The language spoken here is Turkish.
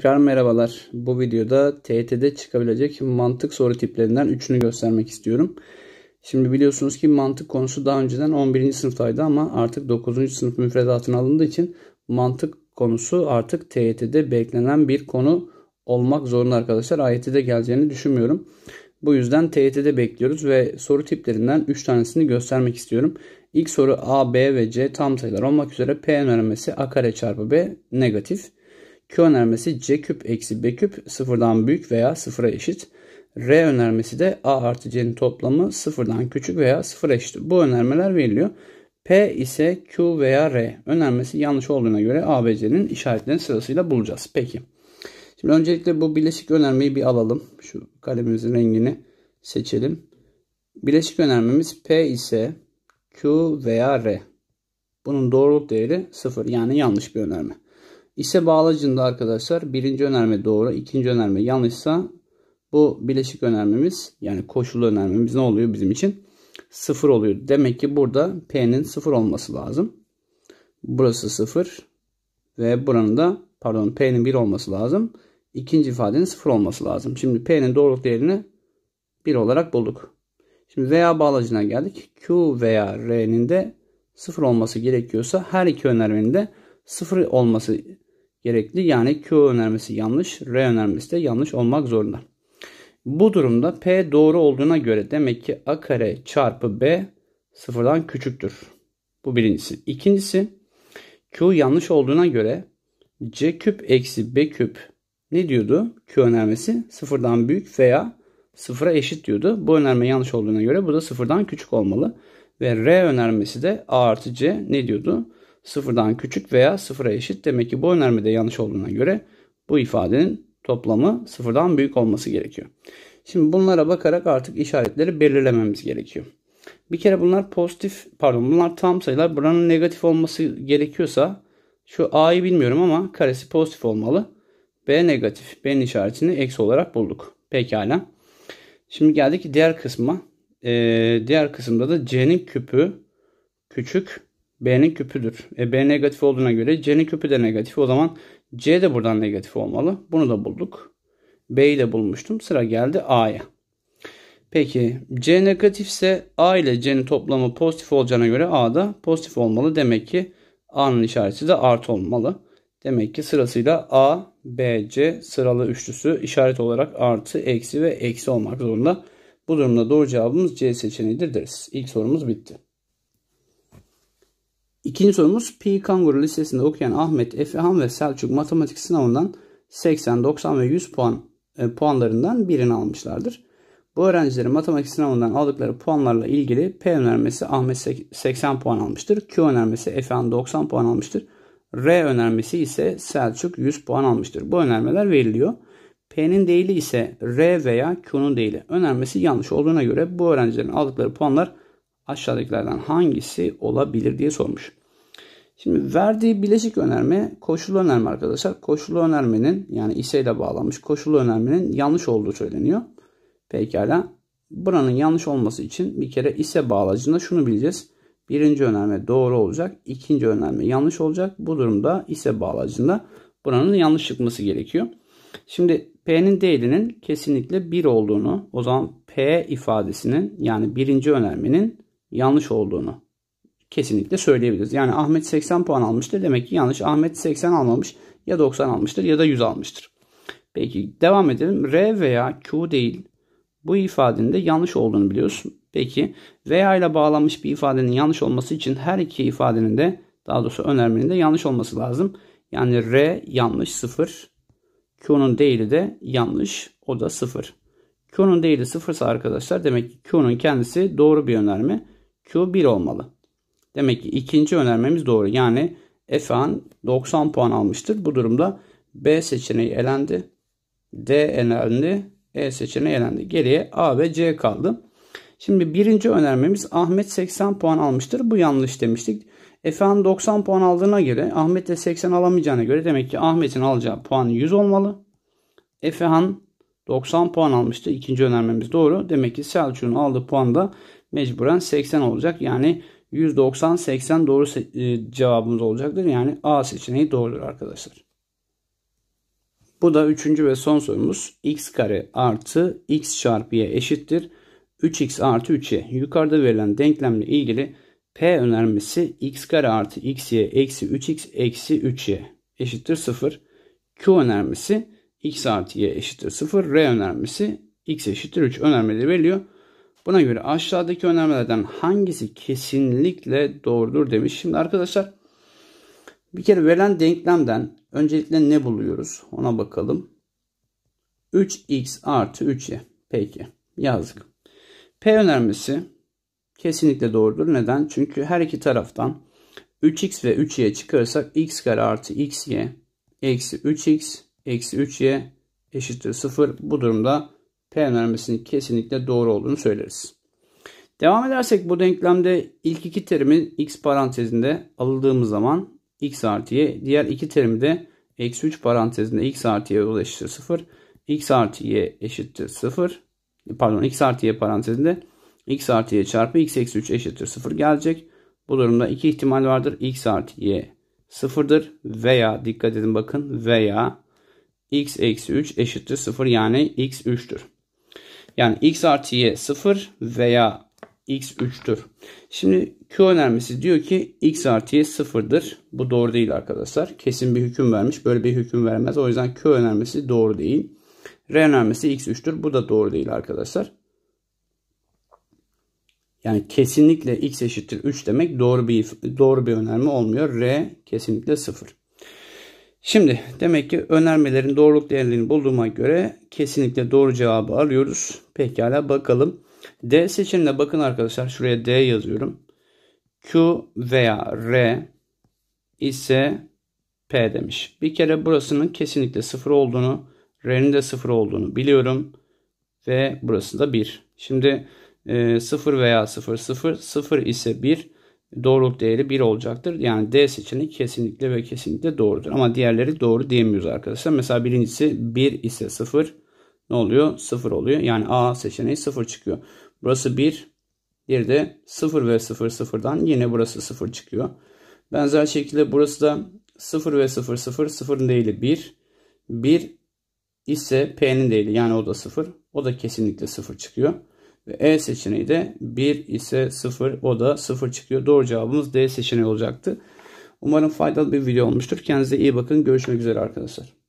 Tekrar merhabalar. Bu videoda TET'de çıkabilecek mantık soru tiplerinden üçünü göstermek istiyorum. Şimdi biliyorsunuz ki mantık konusu daha önceden 11. sınıftaydı ama artık 9. sınıf müfredatına alındığı için mantık konusu artık TET'de beklenen bir konu olmak zorunda arkadaşlar. AYT'de geleceğini düşünmüyorum. Bu yüzden TET'de bekliyoruz ve soru tiplerinden 3 tanesini göstermek istiyorum. İlk soru A, B ve C tam sayılar olmak üzere P'nin önermesi A kare çarpı B negatif. Q önermesi C küp eksi B küp sıfırdan büyük veya sıfıra eşit. R önermesi de A artı C'nin toplamı sıfırdan küçük veya sıfıra eşit. Bu önermeler veriliyor. P ise Q veya R önermesi yanlış olduğuna göre ABC'nin işaretlerini sırasıyla bulacağız. Peki. Şimdi öncelikle bu bileşik önermeyi bir alalım. Şu kalemimizin rengini seçelim. Bileşik önermemiz P ise Q veya R. Bunun doğruluk değeri 0 yani yanlış bir önerme. İse bağlacında arkadaşlar birinci önerme doğru, ikinci önerme yanlışsa bu bileşik önermemiz yani koşullu önermemiz ne oluyor bizim için? Sıfır oluyor. Demek ki burada P'nin sıfır olması lazım. Burası sıfır ve buranın da pardon P'nin bir olması lazım. İkinci ifadenin sıfır olması lazım. Şimdi P'nin doğruluk değerini bir olarak bulduk. Şimdi veya bağlacına geldik. Q veya R'nin de sıfır olması gerekiyorsa her iki önermenin de sıfır olması gerekli. Yani Q önermesi yanlış, R önermesi de yanlış olmak zorunda. Bu durumda P doğru olduğuna göre demek ki A kare çarpı B sıfırdan küçüktür. Bu birincisi. İkincisi Q yanlış olduğuna göre C küp eksi B küp ne diyordu? Q önermesi sıfırdan büyük veya sıfıra eşit diyordu. Bu önerme yanlış olduğuna göre bu da sıfırdan küçük olmalı. Ve R önermesi de A artı C ne diyordu? sıfırdan küçük veya sıfıra eşit. Demek ki bu önermede yanlış olduğuna göre bu ifadenin toplamı sıfırdan büyük olması gerekiyor. Şimdi bunlara bakarak artık işaretleri belirlememiz gerekiyor. Bir kere bunlar pozitif pardon bunlar tam sayılar. Buranın negatif olması gerekiyorsa şu a'yı bilmiyorum ama karesi pozitif olmalı. B negatif. B'nin işaretini eksi olarak bulduk. Pekala. Şimdi geldik diğer kısma. Ee, diğer kısımda da c'nin küpü küçük B'nin küpüdür. E, B negatif olduğuna göre C'nin küpü de negatif. O zaman C de buradan negatif olmalı. Bunu da bulduk. B'yi de bulmuştum. Sıra geldi A'ya. Peki C negatifse A ile C'nin toplamı pozitif olacağına göre A da pozitif olmalı. Demek ki A'nın işareti de artı olmalı. Demek ki sırasıyla A, B, C sıralı üçlüsü işaret olarak artı, eksi ve eksi olmak zorunda. Bu durumda doğru cevabımız C seçeneğidir deriz. İlk sorumuz bitti. İkinci sorumuz P. Kanguru Lisesi'nde okuyan Ahmet, Efehan ve Selçuk matematik sınavından 80, 90 ve 100 puan e, puanlarından birini almışlardır. Bu öğrencilerin matematik sınavından aldıkları puanlarla ilgili P önermesi Ahmet 80 puan almıştır. Q önermesi Efehan 90 puan almıştır. R önermesi ise Selçuk 100 puan almıştır. Bu önermeler veriliyor. P'nin değili ise R veya Q'nun değili. Önermesi yanlış olduğuna göre bu öğrencilerin aldıkları puanlar aşağıdakilerden hangisi olabilir diye sormuş. Şimdi verdiği bilezik önerme koşullu önerme arkadaşlar. Koşullu önermenin yani ise ile bağlanmış koşullu önermenin yanlış olduğu söyleniyor. Pekala. Buranın yanlış olması için bir kere ise bağlacında şunu bileceğiz. Birinci önerme doğru olacak. ikinci önerme yanlış olacak. Bu durumda ise bağlacında buranın yanlış çıkması gerekiyor. Şimdi P'nin değerinin kesinlikle 1 olduğunu o zaman P ifadesinin yani birinci önermenin yanlış olduğunu kesinlikle söyleyebiliriz. Yani Ahmet 80 puan almıştır demek ki yanlış. Ahmet 80 almamış ya 90 almıştır ya da 100 almıştır. Peki devam edelim. R veya Q değil. Bu ifadenin de yanlış olduğunu biliyorsun. Peki veya ile bağlanmış bir ifadenin yanlış olması için her iki ifadenin de daha doğrusu önermenin de yanlış olması lazım. Yani R yanlış 0. Q'nun değili de yanlış. O da 0. Q'nun değili 0 ise arkadaşlar demek ki Q'nun kendisi doğru bir önerme. 1 olmalı. Demek ki ikinci önermemiz doğru. Yani Efehan 90 puan almıştır. Bu durumda B seçeneği elendi. D elendi. E seçeneği elendi. Geriye A ve C kaldı. Şimdi birinci önermemiz Ahmet 80 puan almıştır. Bu yanlış demiştik. Efehan 90 puan aldığına göre Ahmet de 80 alamayacağına göre demek ki Ahmet'in alacağı puan 100 olmalı. Efehan 90 puan almıştı. İkinci önermemiz doğru. Demek ki Selçuk'un aldığı puan da mecburen 80 olacak. Yani 190 80 doğru e, cevabımız olacaktır. Yani A seçeneği doğrudur arkadaşlar. Bu da üçüncü ve son sorumuz. x kare artı x çarpı y eşittir. 3x artı 3y. Yukarıda verilen denklemle ilgili P önermesi x kare artı xy eksi 3x eksi 3y eşittir 0. Q önermesi x artı y eşittir 0. R önermesi x eşittir 3 önermeleri veriliyor. Buna göre aşağıdaki önermelerden hangisi kesinlikle doğrudur demiş. Şimdi arkadaşlar bir kere verilen denklemden öncelikle ne buluyoruz? Ona bakalım. 3x artı 3y. Peki yazdık. P önermesi kesinlikle doğrudur. Neden? Çünkü her iki taraftan 3x ve 3y çıkarırsak x kare artı xy eksi 3x eksi 3y eşittir 0. Bu durumda P önermesinin kesinlikle doğru olduğunu söyleriz. Devam edersek bu denklemde ilk iki terimi x parantezinde aldığımız zaman x artı y. Diğer iki terimi de eksi 3 parantezinde x artı y eşittir 0. x artı y eşittir 0. Pardon x artı y parantezinde x artı y çarpı x eksi 3 eşittir 0 gelecek. Bu durumda iki ihtimal vardır. x artı y sıfırdır veya dikkat edin bakın veya x eksi 3 eşittir 0 yani x 3'tür. Yani x artı y 0 veya x 3'tür. Şimdi Q önermesi diyor ki x artı y 0'dır. Bu doğru değil arkadaşlar. Kesin bir hüküm vermiş. Böyle bir hüküm vermez. O yüzden Q önermesi doğru değil. R önermesi x 3'tür. Bu da doğru değil arkadaşlar. Yani kesinlikle x eşittir 3 demek doğru bir doğru bir önerme olmuyor. R kesinlikle 0. Şimdi demek ki önermelerin doğruluk değerlerini bulduğuma göre kesinlikle doğru cevabı alıyoruz. Pekala bakalım. D seçeneğine bakın arkadaşlar. Şuraya D yazıyorum. Q veya R ise P demiş. Bir kere burasının kesinlikle sıfır olduğunu, R'nin de sıfır olduğunu biliyorum. Ve burası da 1. Şimdi e, 0 veya 0, 0, 0 ise 1 doğruluk değeri 1 olacaktır. Yani D seçeneği kesinlikle ve kesinlikle doğrudur. Ama diğerleri doğru diyemiyoruz arkadaşlar. Mesela birincisi 1 ise 0 ne oluyor? 0 oluyor. Yani A seçeneği 0 çıkıyor. Burası 1. Diğeri de 0 ve 0 0'dan yine burası 0 çıkıyor. Benzer şekilde burası da 0 ve 0 0 0'ın değeri 1. 1 ise P'nin değeri yani o da 0. O da kesinlikle 0 çıkıyor. Ve E seçeneği de 1 ise 0 o da 0 çıkıyor. Doğru cevabımız D seçeneği olacaktı. Umarım faydalı bir video olmuştur. Kendinize iyi bakın. Görüşmek üzere arkadaşlar.